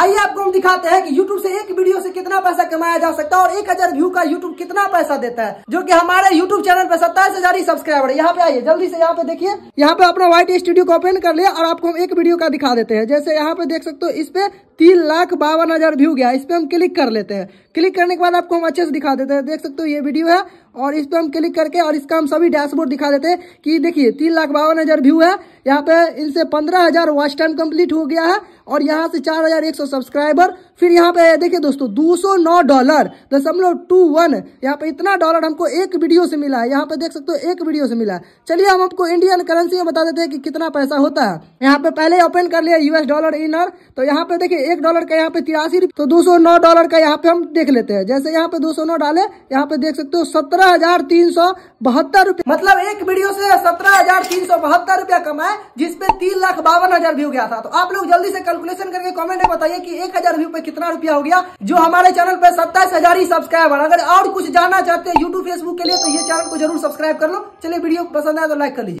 आइए आपको हम दिखाते हैं कि YouTube से एक वीडियो से कितना पैसा कमाया जा सकता है और एक हजार व्यू का YouTube कितना पैसा देता है जो कि हमारे YouTube चैनल पर सत्ताईस हजार ही सब्सक्राइबर है यहाँ पे आइए जल्दी से यहाँ पे देखिए यहाँ पे अपना व्हाइट स्टूडियो को ओपन कर लिया और आपको हम एक वीडियो का दिखा देते हैं जैसे यहाँ पे देख सकते हो इस पे तीन लाख बावन हज़ार व्यू गया इस पर हम क्लिक कर लेते हैं क्लिक करने के बाद आपको हम अच्छे से दिखा देते हैं देख सकते हो ये वीडियो है और इस पर हम क्लिक करके और इसका हम सभी डैशबोर्ड दिखा देते हैं कि देखिए तीन लाख बावन हज़ार व्यू है यहाँ पे इनसे पंद्रह हज़ार वॉच टाइम कंप्लीट हो गया है और यहाँ से चार हज़ार एक सौ सब्सक्राइबर फिर यहाँ पे देखिए दोस्तों 209 डॉलर दशमलव टू वन यहाँ पे इतना डॉलर हमको एक वीडियो से मिला है यहाँ पे देख सकते हो एक वीडियो से मिला है चलिए हम आपको इंडियन करेंसी में बता देते हैं कि कितना पैसा होता है यहाँ पे पहले ओपन कर लिया यूएस डॉलर इनर तो यहाँ पे देखिए एक डॉलर का यहाँ पे तिरासी तो दो डॉलर का यहाँ पे हम देख लेते हैं जैसे यहाँ पे दो सौ डाले यहाँ पे देख सकते हो सत्रह मतलब एक वीडियो से सत्रह तीन सौ बहत्तर रुपया कमाए जिसपे तीन लाख बावन हजार व्यू गया था तो आप लोग जल्दी से कैलकुलेशन करके कमेंट में बताइए कि एक हजार व्यू पे कितना रुपया हो गया जो हमारे चैनल पे सत्ताईस हजार ही सब्सक्राइबर अगर और कुछ जानना चाहते हैं यूट्यूब फेसबुक के लिए तो ये चैनल को जरूर सब्सक्राइब कर लो चलिए वीडियो पसंद आए तो लाइक कर लीजिए